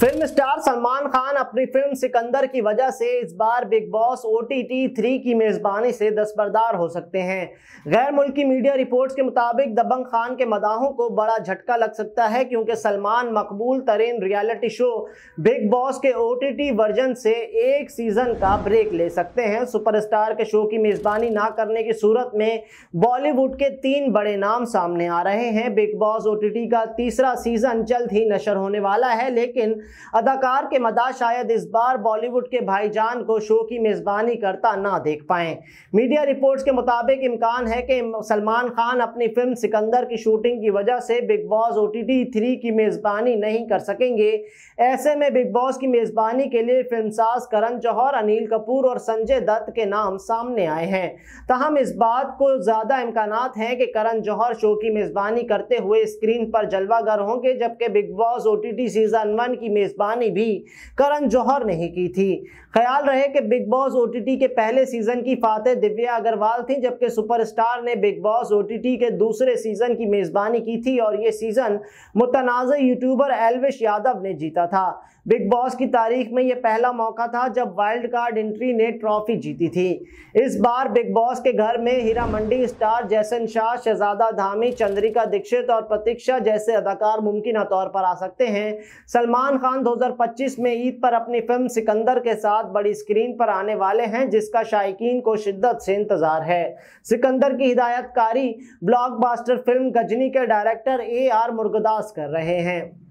film star Salman Khan अपनी film Sikandar की वजह से इस बार Bigg Boss O T T three की मेज़बानी से दस्तबरदार हो सकते हैं गैर मुल्की मीडिया रिपोर्ट्स के मुताबिक दबंग खान के मदाहों को बड़ा झटका लग सकता है क्योंकि सलमान मकबूल तरीन रियलिटी शो बिग बॉस के ओ टी टी वर्जन से एक सीज़न का ब्रेक ले सकते हैं सुपरस्टार के शो की मेज़बानी ना करने की सूरत में बॉलीवुड के तीन बड़े नाम सामने आ रहे हैं Bigg Boss O T T का तीसरा सीज़न जल्द ही नशर होने वाला है लेकिन अदाकार के मदा शायद इस बार बॉलीवुड के भाईजान को शो की मेज़बानी करता ना देख पाएँ मीडिया रिपोर्ट्स के मुताबिक इम्कान है कि सलमान खान अपनी फिल्म सिकंदर की शूटिंग की वजह से Bigg Boss O T three की मेज़बानी नहीं कर सकेंगे ऐसे में बिग बॉस की मेज़बानी के लिए फिल्मसाज करण जौहर अनिल कपूर और संजय दत्त के नाम सामने आए हैं तहम इस बात को ज़्यादा इम्कान हैं कि करण जौहर शो की मेज़बानी करते हुए स्क्रीन पर जलवागर होंगे जबकि Bigg Boss O T season one की मेज़बानी भी करण जौहर ने ही की थी ख्याल रहे कि बिग बॉस ओटीटी के पहले सीज़न की फातह दिव्या अग्रवाल थी जबकि सुपरस्टार ने बिग बॉस ओटीटी के दूसरे सीज़न की मेज़बानी की थी और ये सीज़न मुतनाज़ यूट्यूबर एलविश यादव ने जीता था बिग बॉस की तारीख में यह पहला मौका था जब वाइल्ड कार्ड एंट्री ने ट्रॉफी जीती थी इस बार बिग बॉस के घर में हीरा मंडी स्टार जैसन शाह शहजादा धामी चंद्रिका दीक्षित और प्रतीक्षा जैसे अदाकार मुमकिन तौर पर आ सकते हैं सलमान खान 2025 में ईद पर अपनी फिल्म सिकंदर के साथ बड़ी स्क्रीन पर आने वाले हैं जिसका शायक को शिद्दत से इंतजार है सिकंदर की हिदायतकारी ब्लॉक फिल्म गजनी के डायरेक्टर ए आर मुर्गदास कर रहे हैं